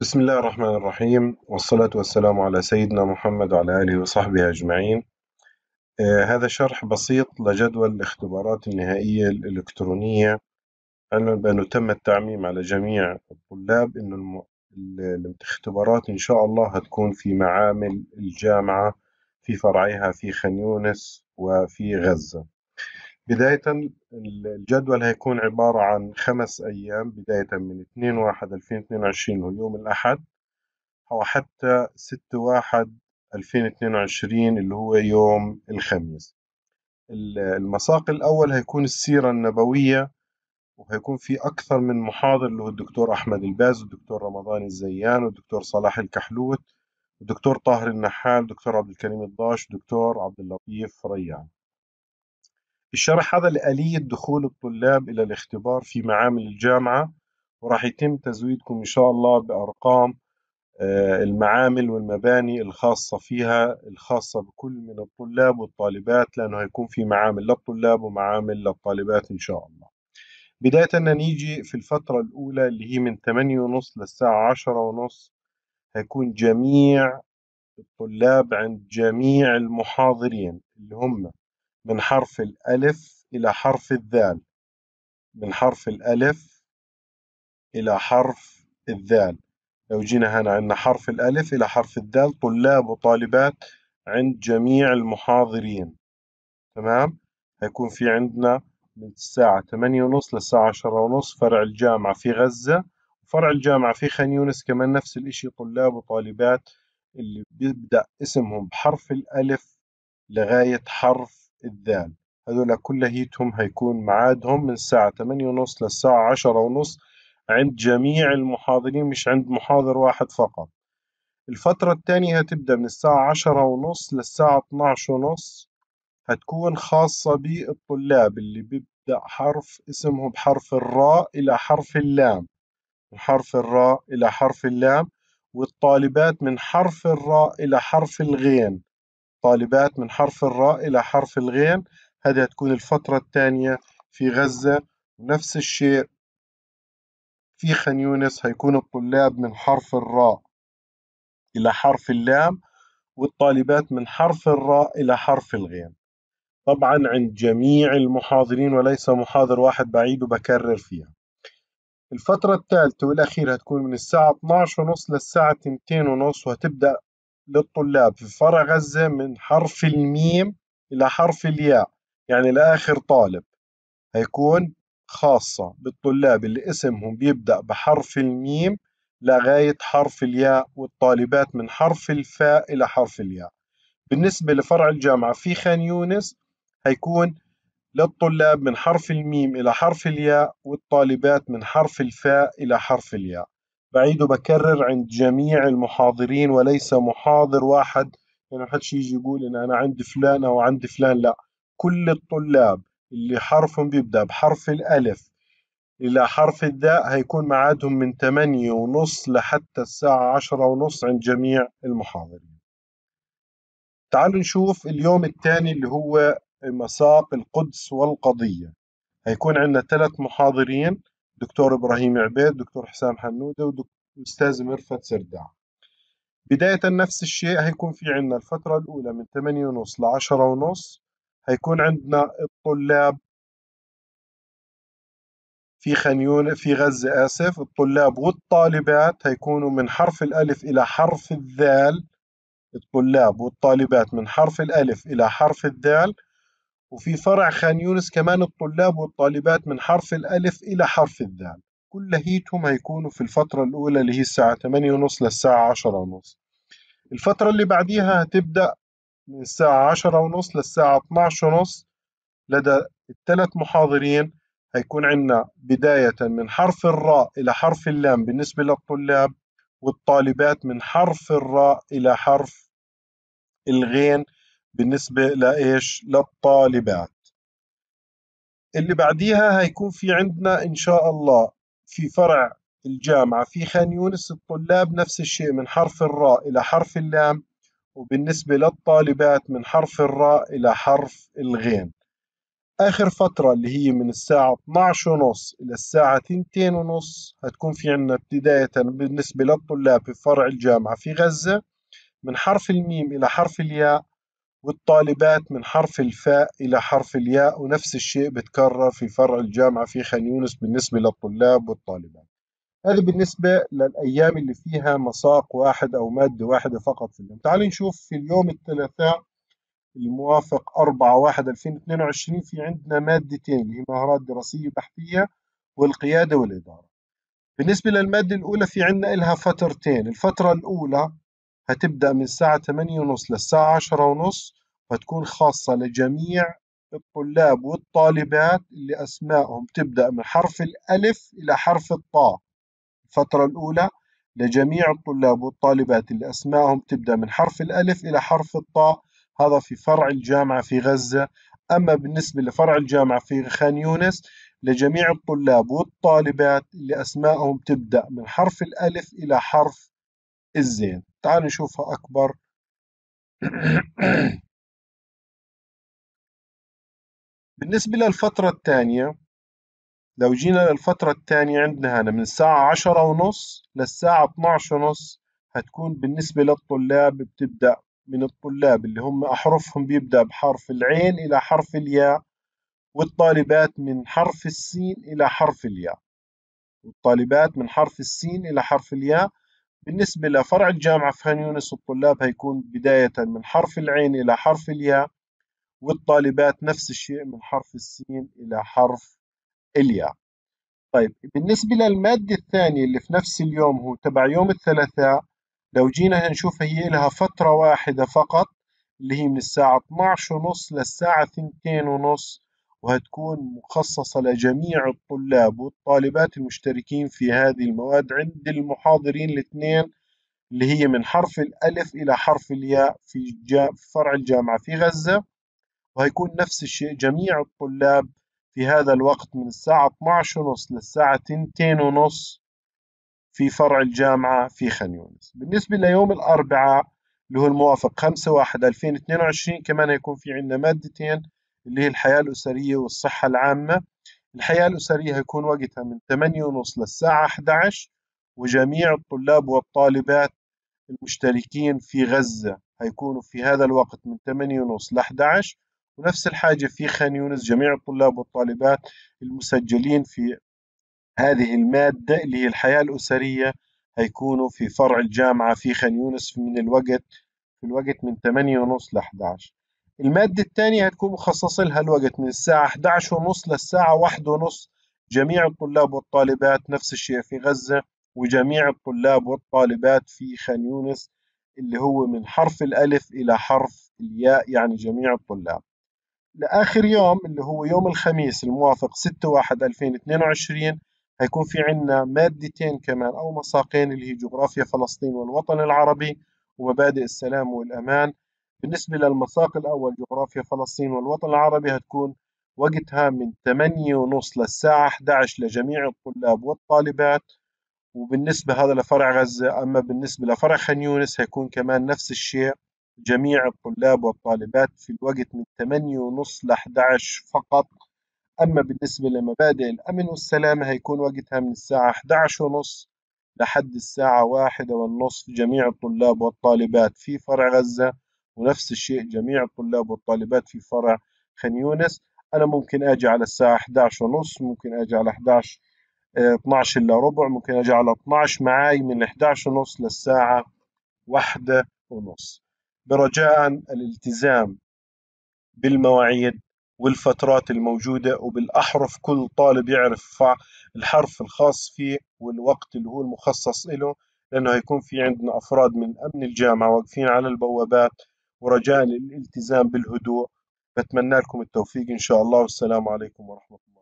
بسم الله الرحمن الرحيم والصلاة والسلام على سيدنا محمد وعلى آله وصحبه أجمعين آه، هذا شرح بسيط لجدول الاختبارات النهائية الإلكترونية علما بأنه تم التعميم على جميع الطلاب أن الاختبارات إن شاء الله هتكون في معامل الجامعة في فرعيها في خان يونس وفي غزة بداية الجدول هيكون عبارة عن خمس أيام بداية من 2 واحد 2022 هو يوم الأحد وحتى 6 واحد 2022 اللي هو يوم الخميس المساق الأول هيكون السيرة النبوية وهيكون في أكثر من محاضر اللي هو الدكتور أحمد الباز والدكتور رمضان الزيان والدكتور صلاح الكحلوت والدكتور طاهر النحال والدكتور عبد الكريم الضاش والدكتور عبد اللطيف ريان الشرح هذا لآلية دخول الطلاب إلى الاختبار في معامل الجامعة وراح يتم تزويدكم إن شاء الله بأرقام آه، المعامل والمباني الخاصة فيها الخاصة بكل من الطلاب والطالبات لأنه هيكون في معامل للطلاب ومعامل للطالبات إن شاء الله بداية نيجي في الفترة الأولى اللي هي من ونص للساعة ونص هيكون جميع الطلاب عند جميع المحاضرين اللي هم من حرف الألف إلى حرف الذال من حرف الألف إلى حرف الذال لو جينا هنا عندنا حرف الألف إلى حرف الذال طلاب وطالبات عند جميع المحاضرين تمام هيكون في عندنا من الساعة ونص للساعة ونص فرع الجامعة في غزة وفرع الجامعة في خان يونس كمان نفس الإشي طلاب وطالبات اللي بيبدأ اسمهم بحرف الألف لغاية حرف الذال هذول كلهيتهم هيكون معادهم من الساعة 8:30 للساعة عشرة ونص عند جميع المحاضرين مش عند محاضر واحد فقط الفترة الثانية هتبدأ من الساعة عشرة ونص للساعة 12:30 هتكون خاصة بالطلاب اللي بيبدأ حرف اسمه بحرف الراء إلى حرف اللام من حرف الراء إلى حرف اللام والطالبات من حرف الراء إلى حرف الغين طالبات من حرف الراء إلى حرف الغين هذه هتكون الفترة الثانية في غزة نفس الشيء في خان يونس هيكون الطلاب من حرف الراء إلى حرف اللام والطالبات من حرف الراء إلى حرف الغين طبعا عند جميع المحاضرين وليس محاضر واحد بعيد وبكرر فيها الفترة الثالثة والأخيرة هتكون من الساعة 12 ونص للساعة 2 ونص وهتبدأ للطلاب في فرع غزة من حرف الميم إلى حرف الياء يعني لآخر طالب هيكون خاصة بالطلاب اللي اسمهم بيبدأ بحرف الميم لغاية حرف الياء والطالبات من حرف الفاء إلى حرف الياء بالنسبة لفرع الجامعة في خان يونس هيكون للطلاب من حرف الميم إلى حرف الياء والطالبات من حرف الفاء إلى حرف الياء بعيد وبكرر عند جميع المحاضرين وليس محاضر واحد يعني حدش يجي يقول ان انا عندي فلان او عندي فلان لا كل الطلاب اللي حرفهم بيبدا بحرف الالف الى حرف الداء هيكون معادهم من 8 ونص لحتى الساعة عشرة ونص عند جميع المحاضرين تعالوا نشوف اليوم الثاني اللي هو مساق القدس والقضية هيكون عندنا ثلاث محاضرين دكتور إبراهيم عبيد دكتور حسام حنودة والاستاذ مرفت سرداع بداية نفس الشيء هيكون في عندنا الفترة الأولى من 8:30 ونص ل 10:30 ونص هيكون عندنا الطلاب في خانيون في غزة آسف الطلاب والطالبات هيكونوا من حرف الألف إلى حرف الذال الطلاب والطالبات من حرف الألف إلى حرف الذال وفي فرع خان يونس كمان الطلاب والطالبات من حرف الألف إلى حرف الذال كلهيتهم هيكونوا في الفترة الأولى اللي هي الساعة ونص للساعة ونص الفترة اللي بعديها هتبدأ من الساعة ونص للساعة ونص لدى الثلاث محاضرين هيكون عندنا بداية من حرف الراء إلى حرف اللام بالنسبة للطلاب والطالبات من حرف الراء إلى حرف الغين بالنسبة لإيش للطالبات اللي بعديها هيكون في عندنا إن شاء الله في فرع الجامعة في خان يونس الطلاب نفس الشيء من حرف الراء إلى حرف اللام وبالنسبة للطالبات من حرف الراء إلى حرف الغين آخر فترة اللي هي من الساعة 12 ونص إلى الساعة 2 ونص هتكون في عنا بداية بالنسبة للطلاب في فرع الجامعة في غزة من حرف الميم إلى حرف الياء والطالبات من حرف الفاء إلى حرف الياء ونفس الشيء بتكرر في فرع الجامعة في خان يونس بالنسبة للطلاب والطالبات هذه بالنسبة للأيام اللي فيها مساق واحد أو مادة واحدة فقط في اليوم تعالوا نشوف في اليوم الثلاثاء الموافق 4 1 2022 في عندنا مادتين اللي هي مهارات دراسية بحثية والقيادة والإدارة بالنسبة للمادة الأولى في عندنا إلها فترتين الفترة الأولى هتبدأ من الساعة 8:30 للساعة 10:30 فتكون خاصة لجميع الطلاب والطالبات اللي أسمائهم تبدأ من حرف الألف إلى حرف الطاء الفترة الأولى لجميع الطلاب والطالبات اللي أسمائهم تبدأ من حرف الألف إلى حرف الطاء هذا في فرع الجامعة في غزة أما بالنسبة لفرع الجامعة في خان يونس لجميع الطلاب والطالبات اللي أسمائهم تبدأ من حرف الألف إلى حرف الزين تعالوا نشوفها أكبر بالنسبة للفترة الثانية لو جينا للفترة الثانية عندنا هنا من الساعة عشرة ونص للساعة 12 ونص هتكون بالنسبة للطلاب بتبدأ من الطلاب اللي هم أحرفهم بيبدأ بحرف العين إلى حرف الياء والطالبات من حرف السين إلى حرف الياء والطالبات من حرف السين إلى حرف الياء بالنسبة لفرع الجامعة في هان يونس الطلاب هيكون بداية من حرف العين إلى حرف الياء والطالبات نفس الشيء من حرف السين إلى حرف الياء طيب بالنسبة للمادة الثانية اللي في نفس اليوم هو تبع يوم الثلاثاء لو جينا نشوف هي لها فترة واحدة فقط اللي هي من الساعة 12 ونص للساعة 2 ونص وهتكون مخصصة لجميع الطلاب والطالبات المشتركين في هذه المواد عند المحاضرين الاثنين اللي هي من حرف الألف إلى حرف الياء في فرع الجامعة في غزة وهيكون نفس الشيء جميع الطلاب في هذا الوقت من الساعة 12 ونص للساعة 2 ونص في فرع الجامعة في خان يونس بالنسبة ليوم الأربعاء اللي هو الموافق 5 1 2022 كمان هيكون في عندنا مادتين اللي هي الحياة الأسرية والصحة العامة الحياة الأسرية هيكون وقتها من 8 ونص للساعة 11 وجميع الطلاب والطالبات المشتركين في غزة هيكونوا في هذا الوقت من 8 ونص ل 11 ونفس الحاجة في خان يونس جميع الطلاب والطالبات المسجلين في هذه المادة اللي هي الحياة الأسرية هيكونوا في فرع الجامعة في خان يونس من الوقت في الوقت من 8 ونص ل 11 المادة الثانية هتكون مخصص لها الوقت من الساعة 11 ونص للساعة 1 ونص جميع الطلاب والطالبات نفس الشيء في غزة وجميع الطلاب والطالبات في خان يونس اللي هو من حرف الألف إلى حرف الياء يعني جميع الطلاب لآخر يوم اللي هو يوم الخميس الموافق 6/1/2022 هيكون في عندنا مادتين كمان أو مساقين اللي هي جغرافيا فلسطين والوطن العربي ومبادئ السلام والأمان بالنسبة للمساق الأول جغرافيا فلسطين والوطن العربي هتكون وقتها من 8:30 للساعة 11 لجميع الطلاب والطالبات وبالنسبة هذا لفرع غزة أما بالنسبة لفرع خان يونس هيكون كمان نفس الشيء جميع الطلاب والطالبات في الوقت من 8 ونص ل 11 فقط أما بالنسبة لمبادئ الأمن والسلامة هيكون وقتها من الساعة 11 ونص لحد الساعة واحدة والنصف جميع الطلاب والطالبات في فرع غزة ونفس الشيء جميع الطلاب والطالبات في فرع خان يونس أنا ممكن أجي على الساعة 11 ونص ممكن أجي على 11 12 إلا ربع ممكن أجي على 12 معاي من 11 ونص للساعة واحدة ونص برجاء الالتزام بالمواعيد والفترات الموجودة وبالأحرف كل طالب يعرف الحرف الخاص فيه والوقت اللي هو المخصص له لأنه هيكون في عندنا أفراد من أمن الجامعة واقفين على البوابات ورجاء الالتزام بالهدوء بتمنى لكم التوفيق إن شاء الله والسلام عليكم ورحمة الله